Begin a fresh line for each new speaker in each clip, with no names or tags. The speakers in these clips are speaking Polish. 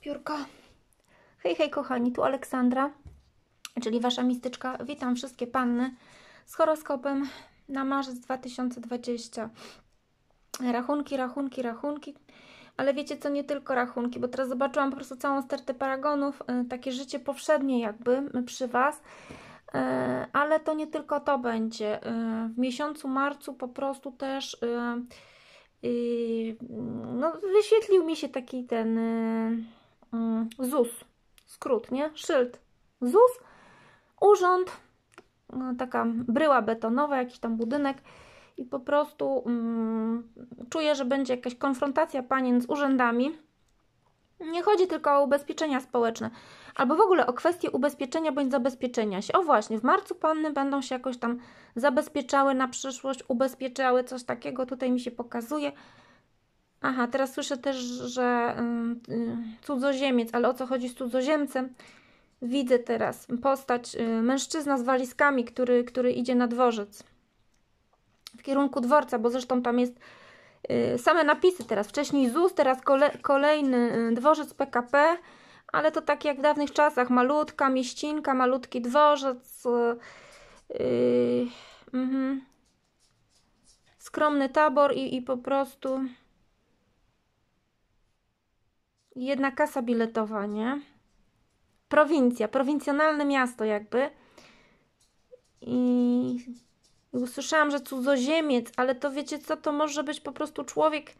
piórka. Hej, hej kochani, tu Aleksandra, czyli Wasza mistyczka. Witam wszystkie panny z horoskopem na marzec 2020. Rachunki, rachunki, rachunki. Ale wiecie co, nie tylko rachunki, bo teraz zobaczyłam po prostu całą stertę paragonów, e, takie życie powszednie jakby e, przy Was. E, ale to nie tylko to będzie. W miesiącu marcu po prostu też no, wyświetlił mi się taki ten Mm, ZUS, skrót, nie? Szyld ZUS, urząd, no, taka bryła betonowa, jakiś tam budynek i po prostu mm, czuję, że będzie jakaś konfrontacja panien z urzędami. Nie chodzi tylko o ubezpieczenia społeczne, albo w ogóle o kwestie ubezpieczenia bądź zabezpieczenia się. O właśnie, w marcu panny będą się jakoś tam zabezpieczały na przyszłość, ubezpieczały, coś takiego tutaj mi się pokazuje. Aha, teraz słyszę też, że mm, y, cudzoziemiec, ale o co chodzi z cudzoziemcem? Widzę teraz postać y, mężczyzna z walizkami, który, który idzie na dworzec w kierunku dworca, bo zresztą tam jest y, same napisy teraz. Wcześniej ZUS, teraz kole, kolejny dworzec PKP, ale to tak jak w dawnych czasach, malutka mieścinka, malutki dworzec. Yy, Skromny tabor i, i po prostu Jedna kasa biletowa, nie? Prowincja, prowincjonalne miasto jakby. I usłyszałam, że cudzoziemiec, ale to wiecie co, to może być po prostu człowiek...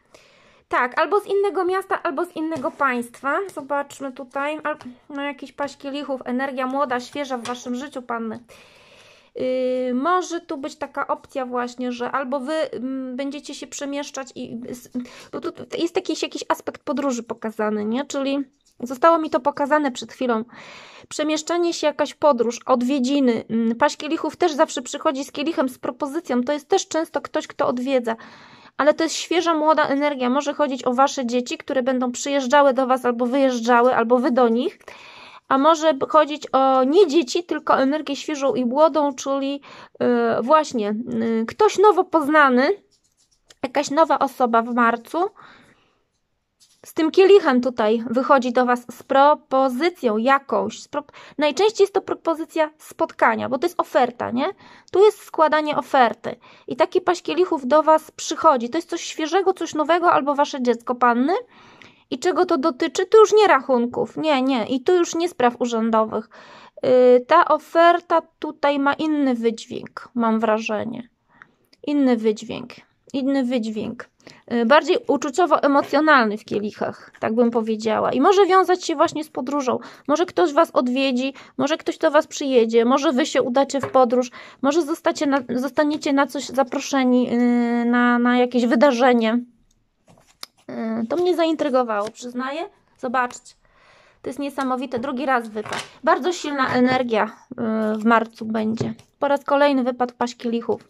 Tak, albo z innego miasta, albo z innego państwa. Zobaczmy tutaj. No, jakiś paśkielichów, energia młoda, świeża w Waszym życiu, panny. Yy, może tu być taka opcja właśnie, że albo Wy mm, będziecie się przemieszczać i bo tu jest jakiś, jakiś aspekt podróży pokazany, nie? Czyli zostało mi to pokazane przed chwilą. Przemieszczanie się, jakaś podróż, odwiedziny. Mm, paść kielichów też zawsze przychodzi z kielichem, z propozycją. To jest też często ktoś, kto odwiedza ale to jest świeża, młoda energia. Może chodzić o wasze dzieci, które będą przyjeżdżały do was albo wyjeżdżały, albo wy do nich a może chodzić o nie dzieci, tylko energię świeżą i młodą, czyli y, właśnie y, ktoś nowo poznany, jakaś nowa osoba w marcu. Z tym kielichem tutaj wychodzi do Was z propozycją jakąś. Najczęściej jest to propozycja spotkania, bo to jest oferta, nie? Tu jest składanie oferty. I taki paść kielichów do Was przychodzi. To jest coś świeżego, coś nowego, albo Wasze dziecko panny i czego to dotyczy? To już nie rachunków, nie, nie, i to już nie spraw urzędowych. Yy, ta oferta tutaj ma inny wydźwięk, mam wrażenie. Inny wydźwięk, inny wydźwięk. Yy, bardziej uczuciowo-emocjonalny w kielichach, tak bym powiedziała. I może wiązać się właśnie z podróżą. Może ktoś was odwiedzi, może ktoś do was przyjedzie, może wy się udacie w podróż, może zostacie na, zostaniecie na coś zaproszeni, yy, na, na jakieś wydarzenie E, to mnie zaintrygowało, przyznaję. Zobaczcie. To jest niesamowite. Drugi raz wypad. Bardzo silna energia e, w marcu będzie. Po raz kolejny wypad paśkielichów.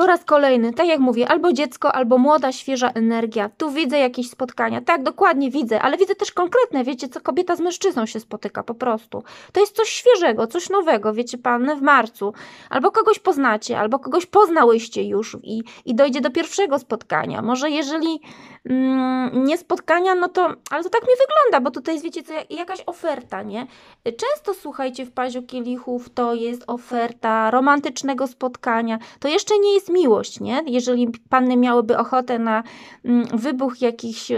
Po raz kolejny, tak jak mówię, albo dziecko, albo młoda, świeża energia. Tu widzę jakieś spotkania. Tak, dokładnie widzę, ale widzę też konkretne, wiecie, co kobieta z mężczyzną się spotyka po prostu. To jest coś świeżego, coś nowego, wiecie, pan w marcu. Albo kogoś poznacie, albo kogoś poznałyście już i, i dojdzie do pierwszego spotkania. Może jeżeli mm, nie spotkania, no to, ale to tak mi wygląda, bo tutaj jest, wiecie, co, jakaś oferta, nie? Często, słuchajcie, w paziu kielichów to jest oferta romantycznego spotkania. To jeszcze nie jest miłość, nie? Jeżeli panny miałyby ochotę na mm, wybuch jakichś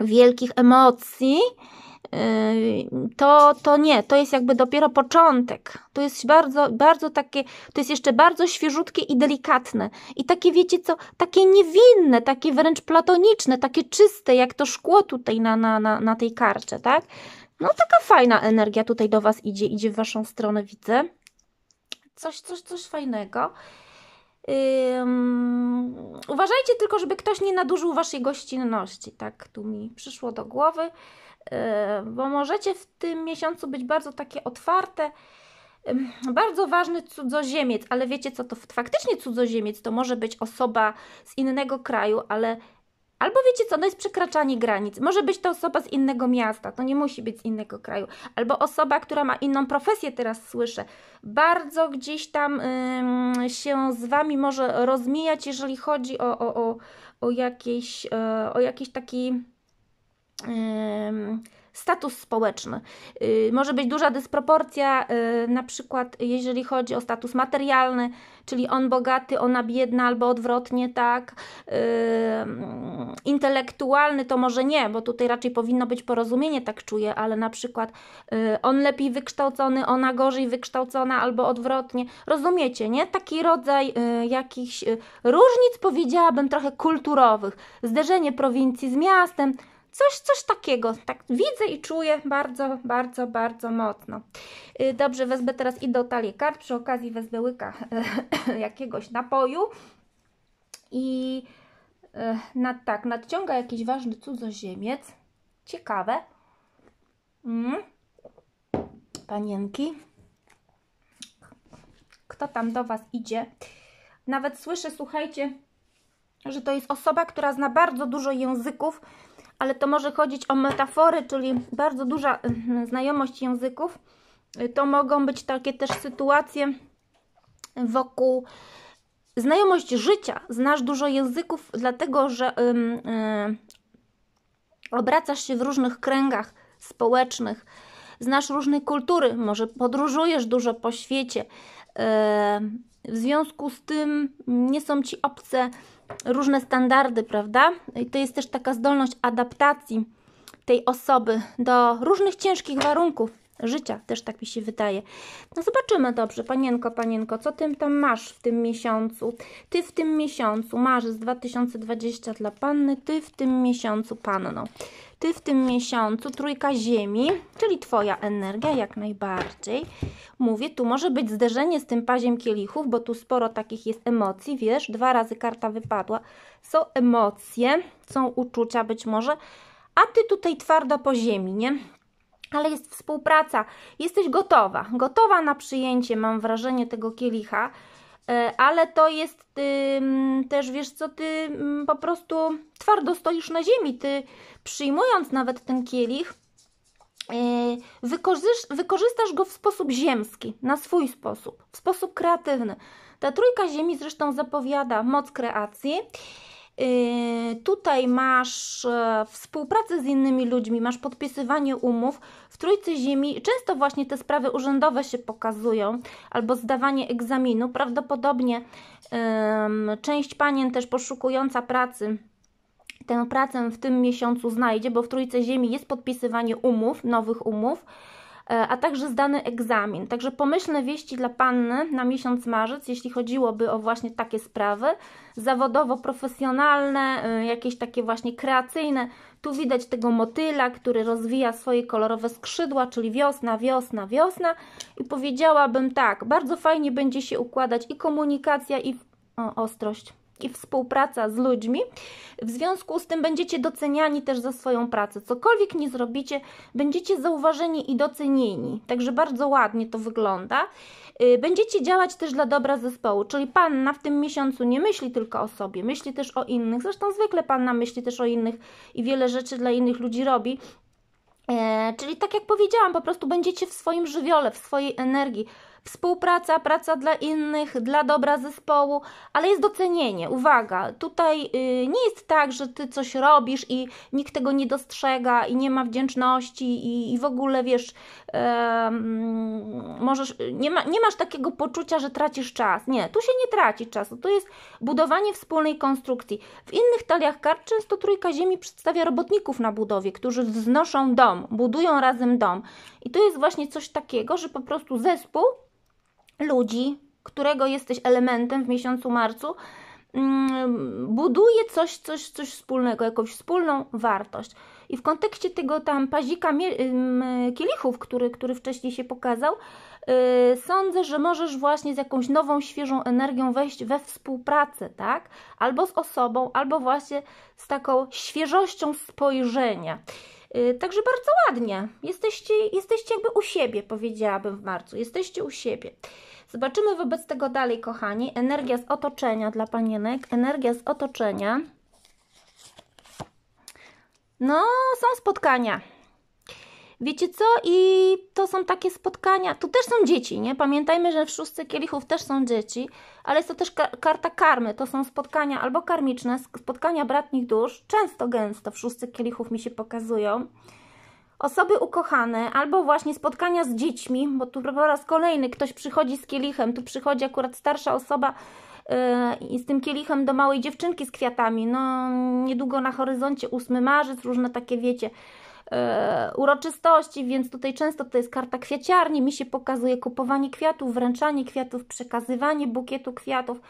wielkich emocji, y, to, to nie, to jest jakby dopiero początek. To jest bardzo, bardzo takie, to jest jeszcze bardzo świeżutkie i delikatne. I takie, wiecie co, takie niewinne, takie wręcz platoniczne, takie czyste, jak to szkło tutaj na, na, na, na tej karcie, tak? No taka fajna energia tutaj do Was idzie, idzie w Waszą stronę, widzę. Coś, coś, coś fajnego. Um, uważajcie tylko, żeby ktoś nie nadużył waszej gościnności, tak tu mi przyszło do głowy, um, bo możecie w tym miesiącu być bardzo takie otwarte. Um, bardzo ważny cudzoziemiec, ale wiecie co, to faktycznie cudzoziemiec to może być osoba z innego kraju, ale Albo wiecie co, to no jest przekraczanie granic. Może być to osoba z innego miasta, to nie musi być z innego kraju. Albo osoba, która ma inną profesję, teraz słyszę. Bardzo gdzieś tam ym, się z Wami może rozmijać, jeżeli chodzi o, o, o, o, jakieś, e, o jakiś taki... Ym, status społeczny. Y, może być duża dysproporcja, y, na przykład jeżeli chodzi o status materialny, czyli on bogaty, ona biedna, albo odwrotnie, tak. Y, mm, intelektualny to może nie, bo tutaj raczej powinno być porozumienie, tak czuję, ale na przykład on lepiej wykształcony, ona gorzej wykształcona, albo odwrotnie. Rozumiecie, nie? Taki rodzaj jakichś różnic, powiedziałabym, trochę kulturowych. Zderzenie prowincji z miastem, Coś, coś takiego, tak widzę i czuję bardzo, bardzo, bardzo mocno. Y, dobrze, wezmę teraz i do talii kart, przy okazji wezmę łyka jakiegoś napoju i e, na, tak, nadciąga jakiś ważny cudzoziemiec. Ciekawe. Mm. Panienki. Kto tam do Was idzie? Nawet słyszę, słuchajcie, że to jest osoba, która zna bardzo dużo języków, ale to może chodzić o metafory, czyli bardzo duża mm, znajomość języków. To mogą być takie też sytuacje wokół znajomość życia. Znasz dużo języków, dlatego że y, obracasz się w różnych kręgach społecznych, znasz różne kultury, może podróżujesz dużo po świecie w związku z tym nie są Ci obce różne standardy, prawda? I to jest też taka zdolność adaptacji tej osoby do różnych ciężkich warunków życia, też tak mi się wydaje. No zobaczymy dobrze, panienko, panienko, co ty tam masz w tym miesiącu? Ty w tym miesiącu, marzec 2020 dla panny, ty w tym miesiącu panno. Ty w tym miesiącu trójka ziemi, czyli Twoja energia jak najbardziej. Mówię, tu może być zderzenie z tym paziem kielichów, bo tu sporo takich jest emocji, wiesz, dwa razy karta wypadła. Są emocje, są uczucia być może, a Ty tutaj twardo po ziemi, nie? ale jest współpraca. Jesteś gotowa, gotowa na przyjęcie, mam wrażenie, tego kielicha, e, ale to jest ty, też, wiesz co, ty po prostu twardo stoisz na ziemi, ty przyjmując nawet ten kielich, e, wykorzystasz go w sposób ziemski, na swój sposób, w sposób kreatywny. Ta trójka ziemi zresztą zapowiada moc kreacji, Y, tutaj masz e, współpracę z innymi ludźmi, masz podpisywanie umów. W trójce Ziemi często właśnie te sprawy urzędowe się pokazują, albo zdawanie egzaminu. Prawdopodobnie część panien też poszukująca pracy tę pracę w tym miesiącu znajdzie, bo w Trójce Ziemi jest podpisywanie umów, nowych umów. E, a także zdany egzamin. Także pomyślne wieści dla panny na miesiąc marzec, jeśli chodziłoby o właśnie takie sprawy zawodowo-profesjonalne, e, jakieś takie właśnie kreacyjne. Tu widać tego motyla, który rozwija swoje kolorowe skrzydła, czyli wiosna, wiosna, wiosna. I powiedziałabym tak, bardzo fajnie będzie się układać i komunikacja, i o, ostrość i współpraca z ludźmi. W związku z tym będziecie doceniani też za swoją pracę. Cokolwiek nie zrobicie, będziecie zauważeni i docenieni. Także bardzo ładnie to wygląda. Y, będziecie działać też dla dobra zespołu, czyli panna w tym miesiącu nie myśli tylko o sobie, myśli też o innych. Zresztą zwykle panna myśli też o innych i wiele rzeczy dla innych ludzi robi. E, czyli tak jak powiedziałam, po prostu będziecie w swoim żywiole, w swojej energii, współpraca, praca dla innych, dla dobra zespołu, ale jest docenienie. Uwaga, tutaj y, nie jest tak, że ty coś robisz i nikt tego nie dostrzega i nie ma wdzięczności i, i w ogóle wiesz, możesz, nie, ma, nie masz takiego poczucia, że tracisz czas. Nie, tu się nie traci czasu. To jest budowanie wspólnej konstrukcji. W innych taliach kart często trójka ziemi przedstawia robotników na budowie, którzy wznoszą dom, budują razem dom. I to jest właśnie coś takiego, że po prostu zespół ludzi, którego jesteś elementem w miesiącu marcu, mm, buduje coś, coś, coś wspólnego, jakąś wspólną wartość. I w kontekście tego tam pazika kielichów, który, który wcześniej się pokazał, y, sądzę, że możesz właśnie z jakąś nową, świeżą energią wejść we współpracę, tak? Albo z osobą, albo właśnie z taką świeżością spojrzenia. Y, także bardzo ładnie. Jesteście, jesteście jakby u siebie, powiedziałabym w marcu. Jesteście u siebie. Zobaczymy wobec tego dalej, kochani. Energia z otoczenia dla panienek, energia z otoczenia. No, są spotkania. Wiecie co? I to są takie spotkania. Tu też są dzieci, nie? Pamiętajmy, że w szóstce kielichów też są dzieci, ale jest to też karta karmy. To są spotkania albo karmiczne, spotkania bratnich dusz. Często, gęsto w szóstce kielichów mi się pokazują. Osoby ukochane, albo właśnie spotkania z dziećmi, bo tu po raz kolejny ktoś przychodzi z kielichem, tu przychodzi akurat starsza osoba, i z tym kielichem do małej dziewczynki z kwiatami. No, niedługo na horyzoncie 8 marzec, różne takie, wiecie, e, uroczystości, więc tutaj często to jest karta kwiaciarni. Mi się pokazuje kupowanie kwiatów, wręczanie kwiatów, przekazywanie bukietu kwiatów.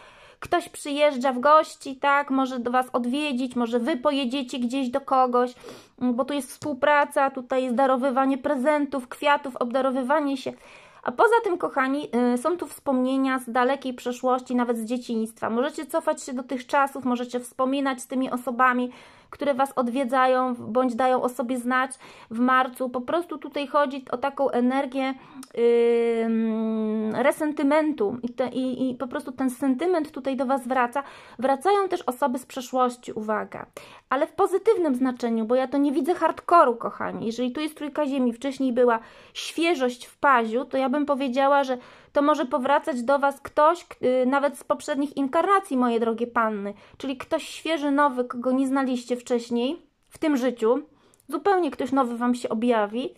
Ktoś przyjeżdża w gości, tak, może do Was odwiedzić, może Wy pojedziecie gdzieś do kogoś, bo tu jest współpraca, tutaj jest darowywanie prezentów, kwiatów, obdarowywanie się a poza tym, kochani, y, są tu wspomnienia z dalekiej przeszłości, nawet z dzieciństwa. Możecie cofać się do tych czasów, możecie wspominać z tymi osobami, które Was odwiedzają bądź dają o sobie znać w marcu. Po prostu tutaj chodzi o taką energię yy, resentymentu I, te, i, i po prostu ten sentyment tutaj do Was wraca. Wracają też osoby z przeszłości, uwaga, ale w pozytywnym znaczeniu, bo ja to nie widzę hardkoru, kochani. Jeżeli tu jest trójka ziemi, wcześniej była świeżość w paziu, to ja bym powiedziała, że to może powracać do Was ktoś, y, nawet z poprzednich inkarnacji, moje drogie panny, czyli ktoś świeży, nowy, kogo nie znaliście wcześniej w tym życiu, zupełnie ktoś nowy Wam się objawi,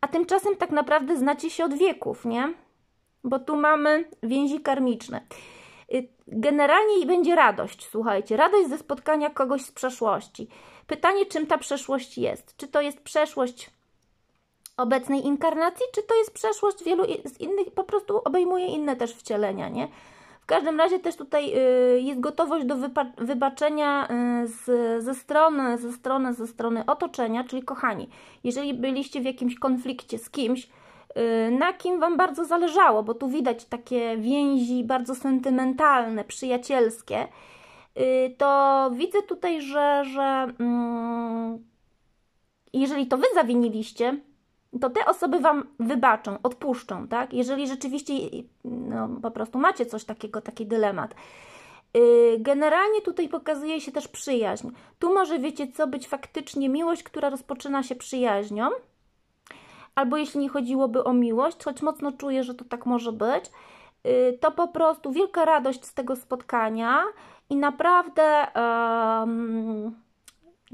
a tymczasem tak naprawdę znacie się od wieków, nie? Bo tu mamy więzi karmiczne. Y, generalnie będzie radość, słuchajcie, radość ze spotkania kogoś z przeszłości. Pytanie, czym ta przeszłość jest? Czy to jest przeszłość obecnej inkarnacji, czy to jest przeszłość wielu z innych, po prostu obejmuje inne też wcielenia, nie? W każdym razie też tutaj y, jest gotowość do wybaczenia y, z, ze strony, ze strony, ze strony otoczenia, czyli kochani, jeżeli byliście w jakimś konflikcie z kimś, y, na kim Wam bardzo zależało, bo tu widać takie więzi bardzo sentymentalne, przyjacielskie, to widzę tutaj, że, że mm, jeżeli to Wy zawiniliście, to te osoby Wam wybaczą, odpuszczą, tak? Jeżeli rzeczywiście no, po prostu macie coś takiego, taki dylemat. Y, generalnie tutaj pokazuje się też przyjaźń. Tu może wiecie co być faktycznie miłość, która rozpoczyna się przyjaźnią, albo jeśli nie chodziłoby o miłość, choć mocno czuję, że to tak może być, y, to po prostu wielka radość z tego spotkania i naprawdę um,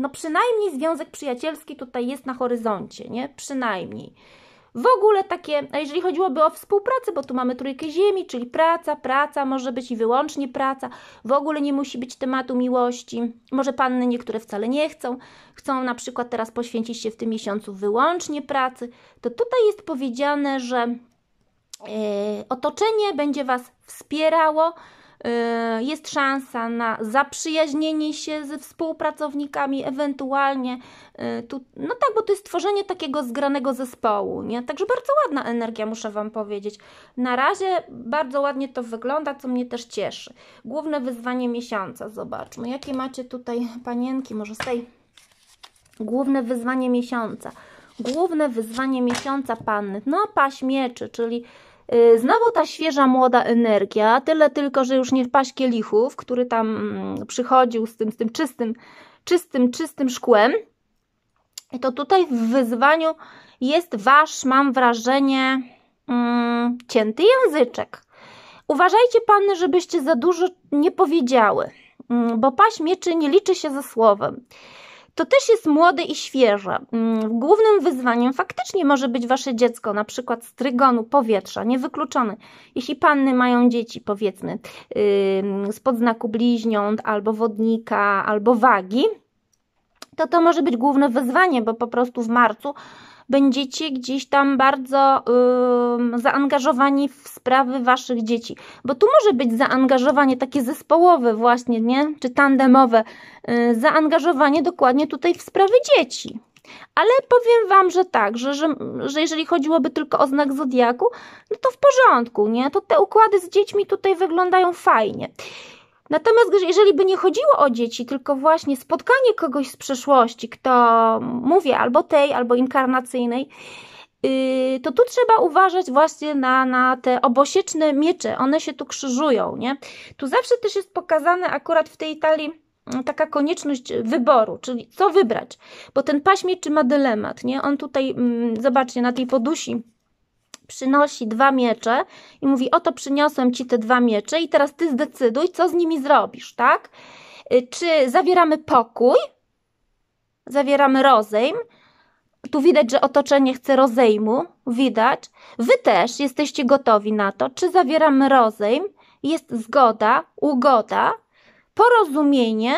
no przynajmniej związek przyjacielski tutaj jest na horyzoncie, nie? Przynajmniej. W ogóle takie, a jeżeli chodziłoby o współpracę, bo tu mamy trójkę ziemi, czyli praca, praca, może być i wyłącznie praca, w ogóle nie musi być tematu miłości. Może panny niektóre wcale nie chcą, chcą na przykład teraz poświęcić się w tym miesiącu wyłącznie pracy, to tutaj jest powiedziane, że yy, otoczenie będzie Was wspierało, Y, jest szansa na zaprzyjaźnienie się ze współpracownikami, ewentualnie y, tu, no tak, bo to jest tworzenie takiego zgranego zespołu, nie? Także bardzo ładna energia, muszę Wam powiedzieć. Na razie bardzo ładnie to wygląda, co mnie też cieszy. Główne wyzwanie miesiąca, zobaczmy, jakie macie tutaj panienki, może z tej... Główne wyzwanie miesiąca. Główne wyzwanie miesiąca panny, no paś mieczy, czyli Y, znowu ta świeża, młoda energia, tyle tylko, że już nie paść kielichów, który tam mm, przychodził z tym, z tym czystym, czystym, czystym szkłem. To tutaj w wyzwaniu jest Wasz, mam wrażenie, mm, cięty języczek. Uważajcie, panny, żebyście za dużo nie powiedziały, mm, bo paść mieczy nie liczy się ze słowem to też jest młode i świeże. Mm, głównym wyzwaniem faktycznie może być wasze dziecko, na przykład z trygonu powietrza, niewykluczone. Jeśli panny mają dzieci, powiedzmy, yy, z podznaku bliźniąt, albo wodnika, albo wagi, to to może być główne wyzwanie, bo po prostu w marcu będziecie gdzieś tam bardzo yy, zaangażowani w sprawy Waszych dzieci. Bo tu może być zaangażowanie takie zespołowe właśnie, nie? Czy tandemowe. Yy, zaangażowanie dokładnie tutaj w sprawy dzieci. Ale powiem Wam, że tak, że, że, że jeżeli chodziłoby tylko o znak Zodiaku, no to w porządku, nie? To te układy z dziećmi tutaj wyglądają fajnie. Natomiast jeżeli by nie chodziło o dzieci, tylko właśnie spotkanie kogoś z przeszłości, kto mówię albo tej, albo inkarnacyjnej, yy, to tu trzeba uważać właśnie na, na te obosieczne miecze, one się tu krzyżują, nie? Tu zawsze też jest pokazane akurat w tej Italii mm, taka konieczność wyboru, czyli co wybrać, bo ten paś mieczy ma dylemat, nie? On tutaj, mm, zobaczcie, na tej podusi przynosi dwa miecze i mówi: Oto przyniosłem ci te dwa miecze, i teraz ty zdecyduj, co z nimi zrobisz, tak? Y, czy zawieramy pokój, zawieramy rozejm. Tu widać, że otoczenie chce rozejmu, widać. Wy też jesteście gotowi na to, czy zawieramy rozejm, jest zgoda, ugoda, porozumienie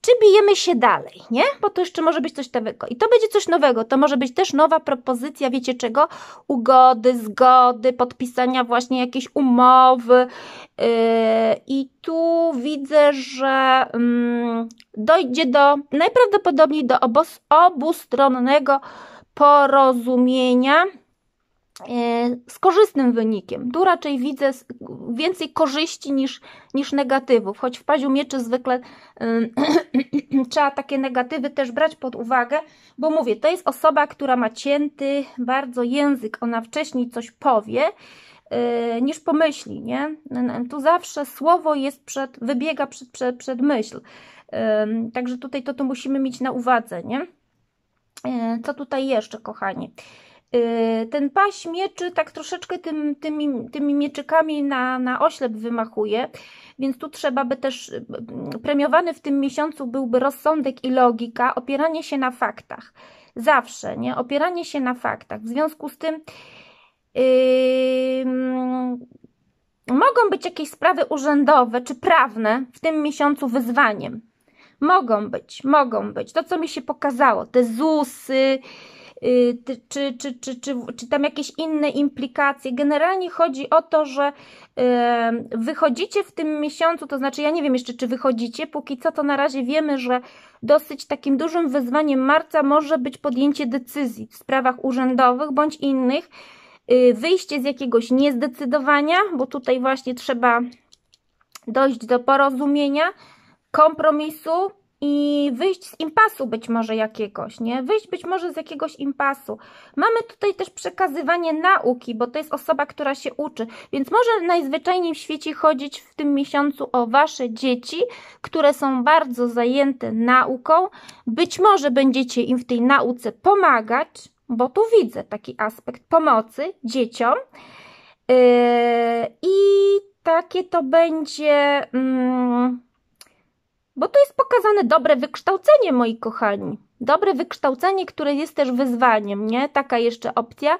czy bijemy się dalej, nie? Bo to jeszcze może być coś nowego. I to będzie coś nowego, to może być też nowa propozycja, wiecie czego? Ugody, zgody, podpisania właśnie jakiejś umowy. Yy, I tu widzę, że mm, dojdzie do najprawdopodobniej do obos, obustronnego porozumienia. E, z korzystnym wynikiem. Tu raczej widzę więcej korzyści niż, niż negatywów, choć w paziu mieczy zwykle trzeba takie negatywy też brać pod uwagę, bo mówię, to jest osoba, która ma cięty bardzo język, ona wcześniej coś powie, e, niż pomyśli, nie? Tu zawsze słowo jest przed, wybiega przed, przed, przed myśl. Także tutaj to, to musimy mieć na uwadze, nie? E, co tutaj jeszcze, kochani? Y, ten paś mieczy tak troszeczkę tym, tymi, tymi mieczykami na, na oślep wymachuje, więc tu trzeba by też, y, premiowany w tym miesiącu byłby rozsądek i logika, opieranie się na faktach. Zawsze, nie? Opieranie się na faktach. W związku z tym yy, mogą być jakieś sprawy urzędowe czy prawne w tym miesiącu wyzwaniem. Mogą być, mogą być. To, co mi się pokazało, te ZUSy, czy, czy, czy, czy, czy tam jakieś inne implikacje. Generalnie chodzi o to, że wychodzicie w tym miesiącu, to znaczy ja nie wiem jeszcze, czy wychodzicie, póki co to na razie wiemy, że dosyć takim dużym wyzwaniem marca może być podjęcie decyzji w sprawach urzędowych bądź innych, wyjście z jakiegoś niezdecydowania, bo tutaj właśnie trzeba dojść do porozumienia, kompromisu, i wyjść z impasu być może jakiegoś, nie? Wyjść być może z jakiegoś impasu. Mamy tutaj też przekazywanie nauki, bo to jest osoba, która się uczy, więc może najzwyczajniej w świecie chodzić w tym miesiącu o wasze dzieci, które są bardzo zajęte nauką. Być może będziecie im w tej nauce pomagać, bo tu widzę taki aspekt pomocy dzieciom. Yy, I takie to będzie. Yy, bo tu jest pokazane dobre wykształcenie, moi kochani. Dobre wykształcenie, które jest też wyzwaniem, nie? Taka jeszcze opcja.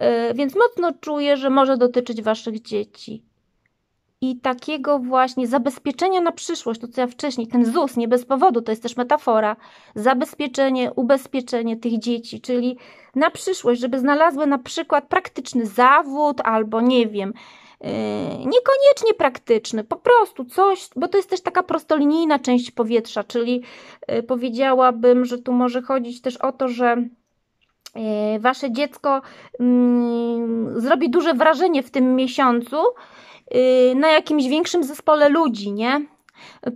Yy, więc mocno czuję, że może dotyczyć Waszych dzieci. I takiego właśnie zabezpieczenia na przyszłość, to co ja wcześniej, ten ZUS nie bez powodu, to jest też metafora, zabezpieczenie, ubezpieczenie tych dzieci, czyli na przyszłość, żeby znalazły na przykład praktyczny zawód albo nie wiem, Y, niekoniecznie praktyczny, po prostu coś, bo to jest też taka prostolinijna część powietrza, czyli y, powiedziałabym, że tu może chodzić też o to, że y, wasze dziecko mm, zrobi duże wrażenie w tym miesiącu na jakimś większym zespole ludzi, nie?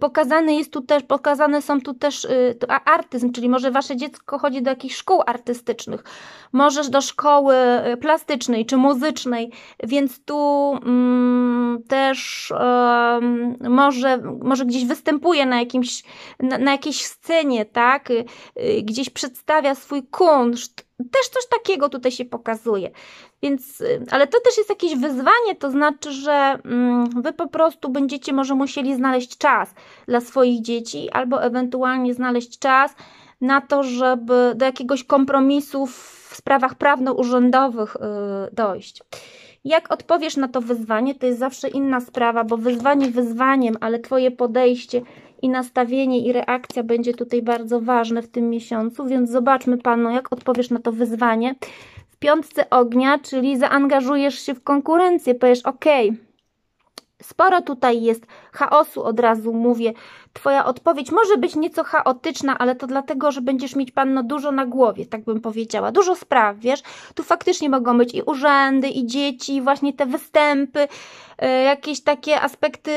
Pokazany jest tu też, pokazane są tu też y, artyzm, czyli może wasze dziecko chodzi do jakichś szkół artystycznych, możesz do szkoły y, plastycznej czy muzycznej, więc tu mm, też y, może, może gdzieś występuje na jakimś, na, na jakiejś scenie, tak? Y, gdzieś przedstawia swój kunszt, też coś takiego tutaj się pokazuje. Więc, y, ale to też jest jakieś wyzwanie, to znaczy, że mm, wy po prostu będziecie może musieli znaleźć czas dla swoich dzieci, albo ewentualnie znaleźć czas na to, żeby do jakiegoś kompromisu w sprawach prawno-urzędowych y, dojść. Jak odpowiesz na to wyzwanie, to jest zawsze inna sprawa, bo wyzwanie wyzwaniem, ale Twoje podejście i nastawienie i reakcja będzie tutaj bardzo ważne w tym miesiącu, więc zobaczmy Panno, jak odpowiesz na to wyzwanie. W piątce ognia, czyli zaangażujesz się w konkurencję, powiesz ok, sporo tutaj jest chaosu od razu mówię. Twoja odpowiedź może być nieco chaotyczna, ale to dlatego, że będziesz mieć panno dużo na głowie, tak bym powiedziała. Dużo spraw, wiesz? Tu faktycznie mogą być i urzędy, i dzieci, i właśnie te występy, y, jakieś takie aspekty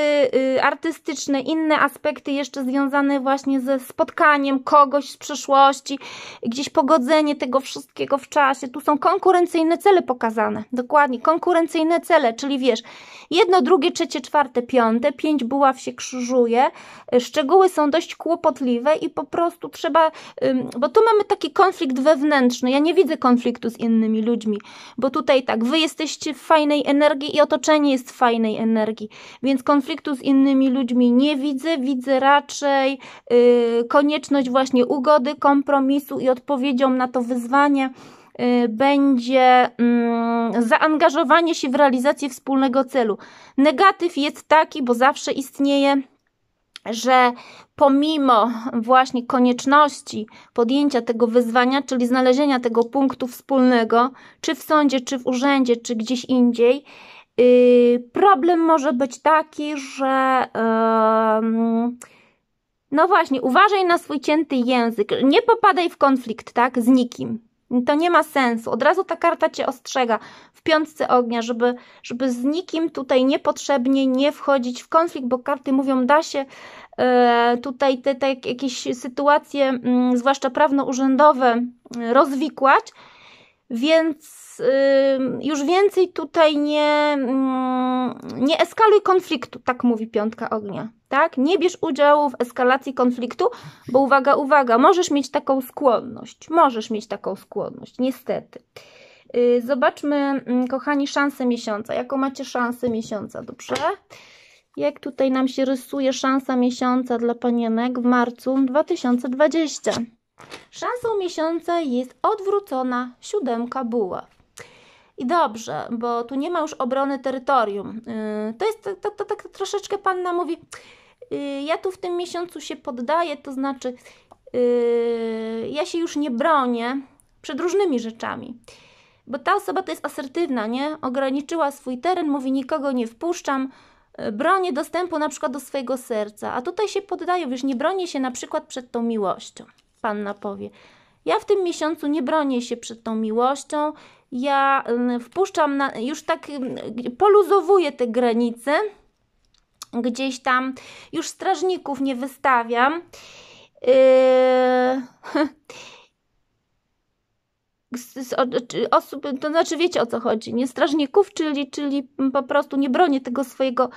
y, artystyczne, inne aspekty jeszcze związane właśnie ze spotkaniem kogoś z przeszłości, gdzieś pogodzenie tego wszystkiego w czasie. Tu są konkurencyjne cele pokazane. Dokładnie, konkurencyjne cele, czyli wiesz, jedno, drugie, trzecie, czwarte, piąte, pięć buław się krzyżuje. Y, szczegóły są dość kłopotliwe i po prostu trzeba, bo tu mamy taki konflikt wewnętrzny. Ja nie widzę konfliktu z innymi ludźmi, bo tutaj tak, wy jesteście w fajnej energii i otoczenie jest w fajnej energii, więc konfliktu z innymi ludźmi nie widzę. Widzę raczej y, konieczność właśnie ugody, kompromisu i odpowiedzią na to wyzwanie. Y, będzie mm, zaangażowanie się w realizację wspólnego celu. Negatyw jest taki, bo zawsze istnieje, że pomimo właśnie konieczności podjęcia tego wyzwania, czyli znalezienia tego punktu wspólnego, czy w sądzie, czy w urzędzie, czy gdzieś indziej, y, problem może być taki, że no właśnie, uważaj na swój cięty język, nie popadaj w konflikt, tak, z nikim to nie ma sensu. Od razu ta karta cię ostrzega w piątce ognia, żeby, żeby z nikim tutaj niepotrzebnie nie wchodzić w konflikt, bo karty mówią, da się e, tutaj te, te jakieś sytuacje, mm, zwłaszcza prawno-urzędowe, e, rozwikłać więc już więcej tutaj nie, mm, nie eskaluj konfliktu, tak mówi piątka ognia. Tak? Nie bierz udziału w eskalacji konfliktu, bo uwaga, uwaga, możesz mieć taką skłonność. Możesz mieć taką skłonność, niestety. Y, zobaczmy, mm, kochani, szansę miesiąca. Jaką macie szansę miesiąca, dobrze? Jak tutaj nam się rysuje szansa miesiąca dla panienek w marcu 2020? Szansą miesiąca jest odwrócona siódemka buła. I dobrze, bo tu nie ma już obrony terytorium. Y, to jest tak, tak, tak troszeczkę panna mówi, y, ja tu w tym miesiącu się poddaję, to znaczy y, ja się już nie bronię przed różnymi rzeczami. Bo ta osoba to jest asertywna, nie? Ograniczyła swój teren, mówi nikogo nie wpuszczam, bronię dostępu na przykład do swojego serca, a tutaj się poddają, wiesz, nie bronię się na przykład przed tą miłością. Panna powie. Ja w tym miesiącu nie bronię się przed tą miłością, ja mm, wpuszczam, na, już tak mm, poluzowuję te granice, gdzieś tam już strażników nie wystawiam. Yy... Osób, to znaczy wiecie o co chodzi, nie strażników, czyli, czyli po prostu nie bronię tego swojego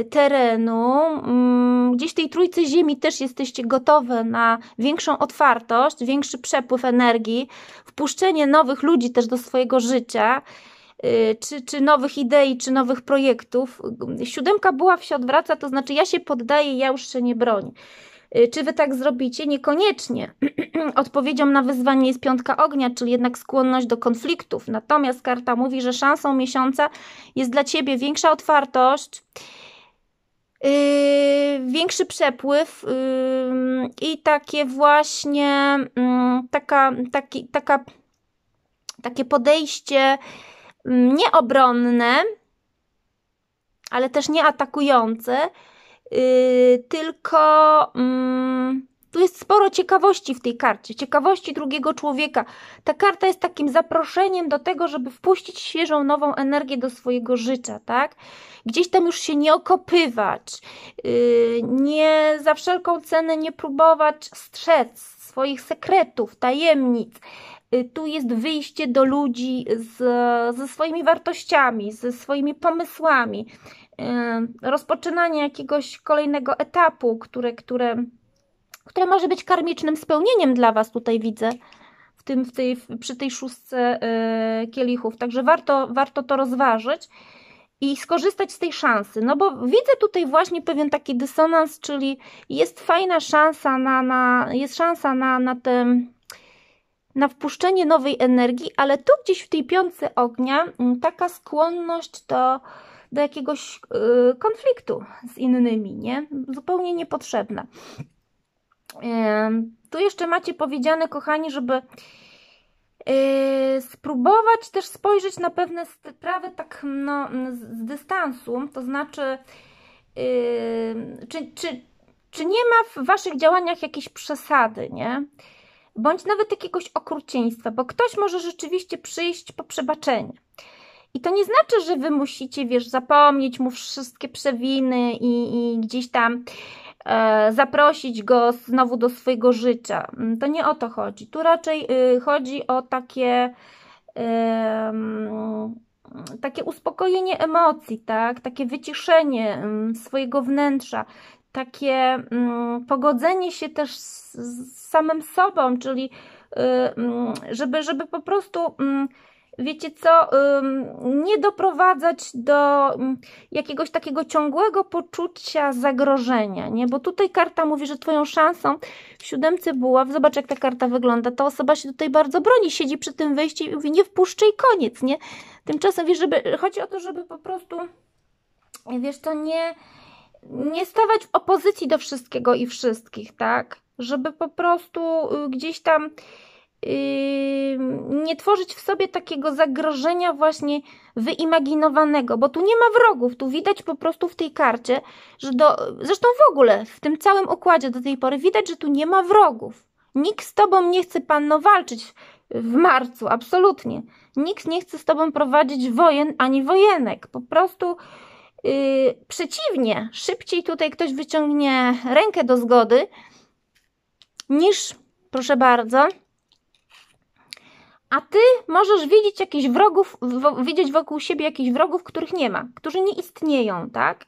Y, terenu, mm, gdzieś tej trójce ziemi też jesteście gotowe na większą otwartość, większy przepływ energii, wpuszczenie nowych ludzi też do swojego życia. Y, czy, czy nowych idei, czy nowych projektów. Siódemka buław się odwraca, to znaczy ja się poddaję, ja już się nie bronię. Y, czy wy tak zrobicie? Niekoniecznie. Odpowiedzią na wyzwanie jest piątka ognia, czyli jednak skłonność do konfliktów. Natomiast karta mówi, że szansą miesiąca jest dla ciebie większa otwartość. Yy, większy przepływ yy, i takie właśnie yy, taka, taki, taka, takie podejście mm, nieobronne, ale też nie atakujące, Yy, tylko mm, tu jest sporo ciekawości w tej karcie, ciekawości drugiego człowieka. Ta karta jest takim zaproszeniem do tego, żeby wpuścić świeżą, nową energię do swojego życia, tak? Gdzieś tam już się nie okopywać, yy, nie za wszelką cenę nie próbować strzec swoich sekretów, tajemnic. Yy, tu jest wyjście do ludzi z, ze swoimi wartościami, ze swoimi pomysłami, rozpoczynanie jakiegoś kolejnego etapu, które, które, które może być karmicznym spełnieniem dla Was tutaj widzę. W tym, w tej, przy tej szóstce e, kielichów. Także warto, warto to rozważyć i skorzystać z tej szansy. No bo widzę tutaj właśnie pewien taki dysonans, czyli jest fajna szansa na, na jest szansa na, na te, na wpuszczenie nowej energii, ale tu gdzieś w tej piątce ognia mm, taka skłonność do do jakiegoś yy, konfliktu z innymi, nie? Zupełnie niepotrzebne. Yy, tu jeszcze macie powiedziane, kochani, żeby Yy, spróbować też spojrzeć na pewne sprawy tak no, z dystansu, to znaczy, yy, czy, czy, czy nie ma w Waszych działaniach jakiejś przesady, nie? Bądź nawet jakiegoś okrucieństwa, bo ktoś może rzeczywiście przyjść po przebaczenie. I to nie znaczy, że wy musicie, wiesz, zapomnieć mu wszystkie przewiny i, i gdzieś tam e, zaprosić go znowu do swojego życia. Mm, to nie o to chodzi. Tu raczej y, chodzi o takie. Y, takie uspokojenie emocji, tak? takie wyciszenie mm, swojego wnętrza, takie mm, pogodzenie się też z, z samym sobą, czyli y, żeby, żeby po prostu wiecie co, nie doprowadzać do mm, jakiegoś takiego ciągłego poczucia zagrożenia, nie? Bo tutaj karta mówi, że twoją szansą w siódemce była. zobacz jak ta karta wygląda, ta osoba się tutaj bardzo broni, siedzi przy tym wejściu i mówi nie i koniec, nie? Tymczasem, wiesz, żeby, chodzi o to, żeby po prostu, wiesz, to nie, nie stawać w opozycji do wszystkiego i wszystkich, tak? Żeby po prostu y, gdzieś tam nie tworzyć w sobie takiego zagrożenia właśnie wyimaginowanego, bo tu nie ma wrogów, tu widać po prostu w tej karcie, że do, zresztą w ogóle w tym całym układzie do tej pory widać, że tu nie ma wrogów. Nikt z tobą nie chce panno walczyć w marcu, absolutnie. Nikt nie chce z tobą prowadzić wojen ani wojenek. Po prostu yy, przeciwnie, szybciej tutaj ktoś wyciągnie rękę do zgody niż, proszę bardzo, a ty możesz widzieć jakichś wrogów, widzieć wokół siebie jakichś wrogów, których nie ma, którzy nie istnieją, tak?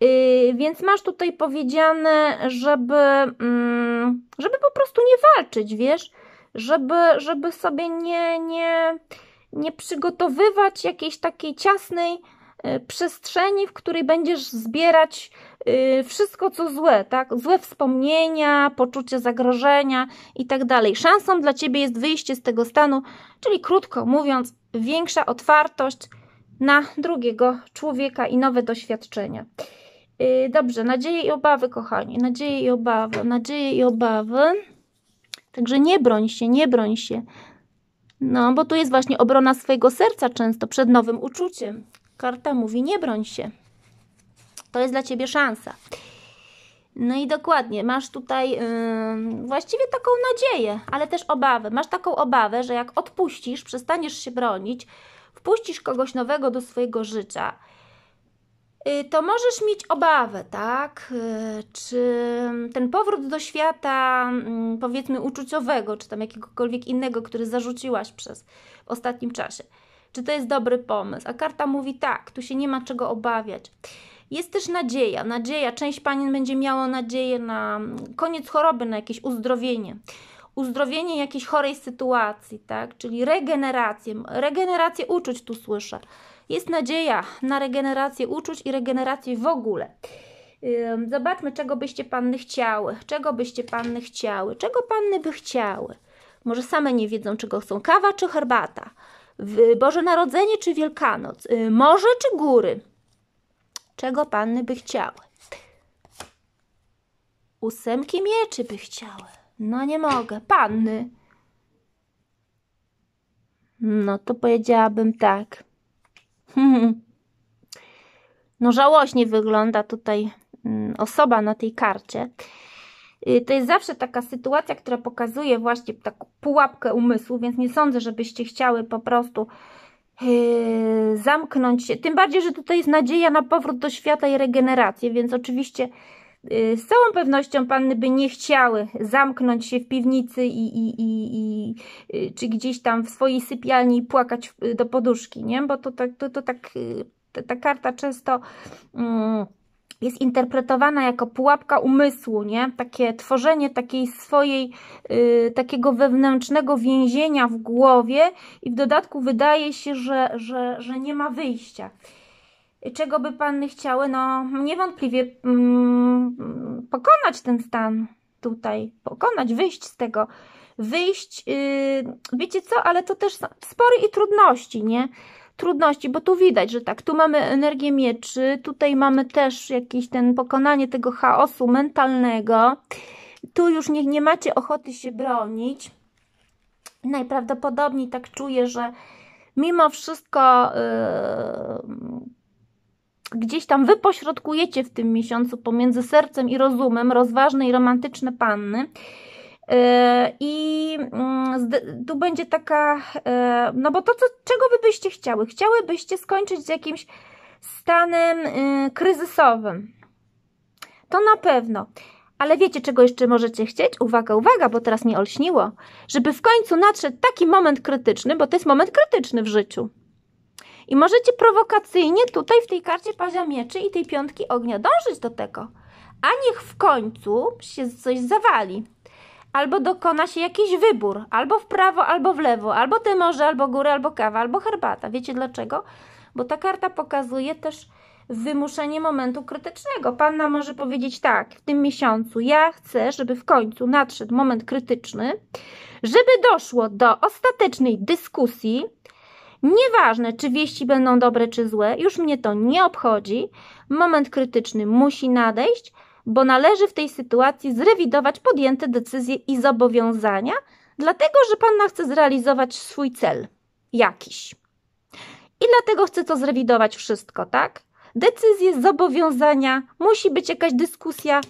Yy, więc masz tutaj powiedziane, żeby, mm, żeby po prostu nie walczyć, wiesz, żeby, żeby sobie nie, nie, nie przygotowywać jakiejś takiej ciasnej y, przestrzeni, w której będziesz zbierać Y, wszystko co złe, tak? Złe wspomnienia, poczucie zagrożenia i tak dalej. Szansą dla ciebie jest wyjście z tego stanu, czyli krótko mówiąc, większa otwartość na drugiego człowieka i nowe doświadczenia. Y, dobrze, nadzieje i obawy, kochani. Nadzieje i obawy, nadzieje i obawy. Także nie broń się, nie broń się. No, bo tu jest właśnie obrona swojego serca często przed nowym uczuciem. Karta mówi: nie broń się. To jest dla Ciebie szansa. No i dokładnie, masz tutaj yy, właściwie taką nadzieję, ale też obawę. Masz taką obawę, że jak odpuścisz, przestaniesz się bronić, wpuścisz kogoś nowego do swojego życia, yy, to możesz mieć obawę, tak? Yy, czy ten powrót do świata, mm, powiedzmy, uczuciowego, czy tam jakiegokolwiek innego, który zarzuciłaś przez w ostatnim czasie, czy to jest dobry pomysł? A karta mówi tak, tu się nie ma czego obawiać. Jest też nadzieja, nadzieja, część panien będzie miała nadzieję na mm, koniec choroby, na jakieś uzdrowienie uzdrowienie jakiejś chorej sytuacji, tak? czyli regenerację. Regenerację uczuć tu słyszę. Jest nadzieja na regenerację uczuć i regenerację w ogóle. zobaczmy, czego byście panny chciały, czego byście panny chciały, czego panny by chciały. Może same nie wiedzą, czego chcą: kawa czy herbata, Boże Narodzenie czy Wielkanoc, y, morze czy góry. Czego panny by chciały? Ósemki mieczy by chciały. No nie mogę. Panny. No to powiedziałabym tak. no żałośnie wygląda tutaj mm, osoba na tej karcie. Y, to jest zawsze taka sytuacja, która pokazuje właśnie taką pułapkę umysłu, więc nie sądzę, żebyście chciały po prostu yy, zamknąć się. Tym bardziej, że tutaj jest nadzieja na powrót do świata i regenerację, więc oczywiście yy, z całą pewnością panny by nie chciały zamknąć się w piwnicy i, i, i, i yy, czy gdzieś tam w swojej sypialni i płakać yy, do poduszki, nie? Bo to, to, tak, to, to tak, yy, ta, ta karta często mm, jest interpretowana jako pułapka umysłu, nie? Takie tworzenie takiej swojej, yy, takiego wewnętrznego więzienia w głowie i w dodatku wydaje się, że, że, że nie ma wyjścia. Czego by panny chciały? No, niewątpliwie mm, pokonać ten stan tutaj, pokonać, wyjść z tego, wyjść, yy, wiecie co, ale to też spory i trudności, nie? trudności, bo tu widać, że tak, tu mamy energię mieczy, tutaj mamy też jakieś ten pokonanie tego chaosu mentalnego, tu już nie, nie macie ochoty się bronić, najprawdopodobniej tak czuję, że mimo wszystko yy, gdzieś tam wypośrodkujecie w tym miesiącu pomiędzy sercem i rozumem rozważne i romantyczne panny, E, I mm, tu będzie taka, e, no bo to, co, czego wy byście chciały? Chciałybyście skończyć z jakimś stanem y, kryzysowym. To na pewno. Ale wiecie, czego jeszcze możecie chcieć? Uwaga, uwaga, bo teraz mnie olśniło. Żeby w końcu nadszedł taki moment krytyczny, bo to jest moment krytyczny w życiu. I możecie prowokacyjnie tutaj w tej karcie Pazia Mieczy i tej piątki ognia dążyć do tego. A niech w końcu się coś zawali albo dokona się jakiś wybór, albo w prawo, albo w lewo, albo ty morze, albo górę, albo kawa, albo herbata. Wiecie dlaczego? Bo ta karta pokazuje też wymuszenie momentu krytycznego. Panna może powiedzieć tak, w tym miesiącu ja chcę, żeby w końcu nadszedł moment krytyczny, żeby doszło do ostatecznej dyskusji. Nieważne, czy wieści będą dobre czy złe, już mnie to nie obchodzi. Moment krytyczny musi nadejść, bo należy w tej sytuacji zrewidować podjęte decyzje i zobowiązania, dlatego że panna chce zrealizować swój cel jakiś. I dlatego chce to zrewidować wszystko, tak? Decyzje, zobowiązania, musi być jakaś dyskusja,